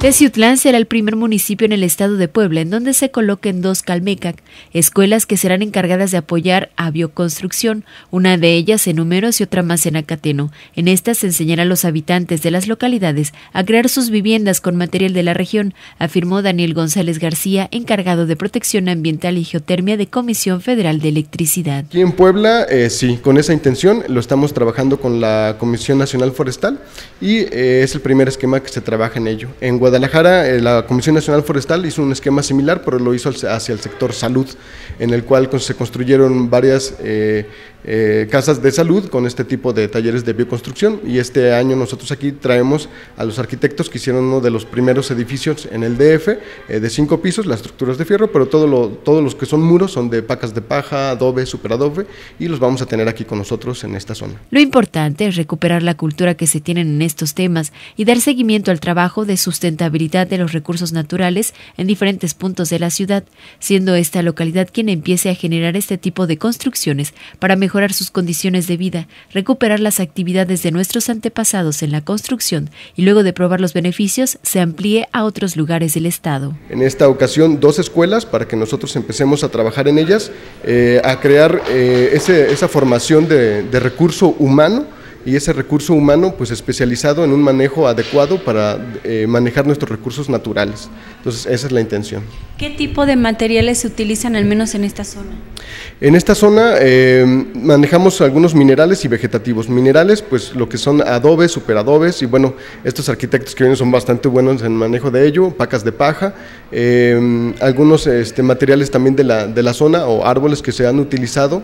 Teciutlán será el primer municipio en el estado de Puebla en donde se coloquen dos Calmecac, escuelas que serán encargadas de apoyar a bioconstrucción, una de ellas en Números y otra más en Acateno. En estas se enseñará a los habitantes de las localidades a crear sus viviendas con material de la región, afirmó Daniel González García, encargado de protección ambiental y geotermia de Comisión Federal de Electricidad. Aquí en Puebla, eh, sí, con esa intención lo estamos trabajando con la Comisión Nacional Forestal y eh, es el primer esquema que se trabaja en ello. En Guadalajara, eh, la Comisión Nacional Forestal hizo un esquema similar, pero lo hizo hacia el sector salud, en el cual se construyeron varias eh, eh, casas de salud con este tipo de talleres de bioconstrucción y este año nosotros aquí traemos a los arquitectos que hicieron uno de los primeros edificios en el DF de cinco pisos, las estructuras de fierro, pero todo lo, todos los que son muros son de pacas de paja, adobe, superadobe y los vamos a tener aquí con nosotros en esta zona. Lo importante es recuperar la cultura que se tienen en estos temas y dar seguimiento al trabajo de sustentabilidad de los recursos naturales en diferentes puntos de la ciudad, siendo esta localidad quien empiece a generar este tipo de construcciones para mejorar sus condiciones de vida, recuperar las actividades de nuestros antepasados en la construcción y luego de probar los beneficios se amplíe a otros lugares del Estado. En esta ocasión, dos escuelas para que nosotros empecemos a trabajar en ellas, eh, a crear eh, esa formación de recurso humano y ese recurso humano pues especializado en un manejo adecuado para eh, manejar nuestros recursos naturales. Entonces esa es la intención. ¿Qué tipo de materiales se utilizan al menos en esta zona? En esta zona eh, manejamos algunos minerales y vegetativos. Minerales pues lo que son adobes, superadobes y bueno, estos arquitectos que vienen son bastante buenos en manejo de ello, pacas de paja, eh, algunos este, materiales también de la, de la zona o árboles que se han utilizado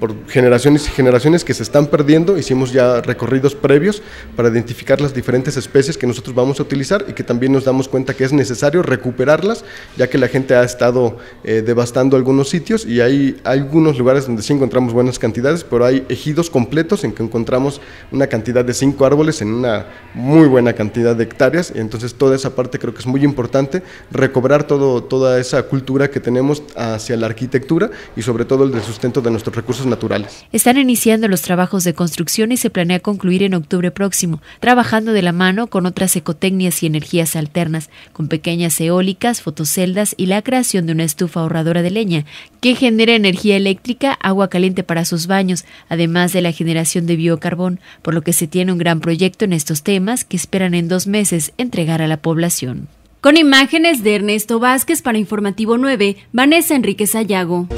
por generaciones y generaciones que se están perdiendo hicimos ya recorridos previos para identificar las diferentes especies que nosotros vamos a utilizar y que también nos damos cuenta que es necesario recuperarlas, ya que la gente ha estado eh, devastando algunos sitios y hay, algunos lugares donde sí encontramos buenas cantidades, pero hay ejidos completos en que encontramos una cantidad de cinco árboles en una muy buena cantidad de hectáreas, entonces toda esa parte creo que es muy importante, recobrar todo, toda esa cultura que tenemos hacia la arquitectura y sobre todo el de sustento de nuestros recursos naturales. Están iniciando los trabajos de construcción y se planea concluir en octubre próximo, trabajando de la mano con otras ecotecnias y energías alternas, con pequeñas eólicas, fotoceldas y la creación de una estufa ahorradora de leña, que genera energía eléctrica, agua caliente para sus baños, además de la generación de biocarbón, por lo que se tiene un gran proyecto en estos temas que esperan en dos meses entregar a la población. Con imágenes de Ernesto Vázquez para Informativo 9, Vanessa Enríquez Ayago.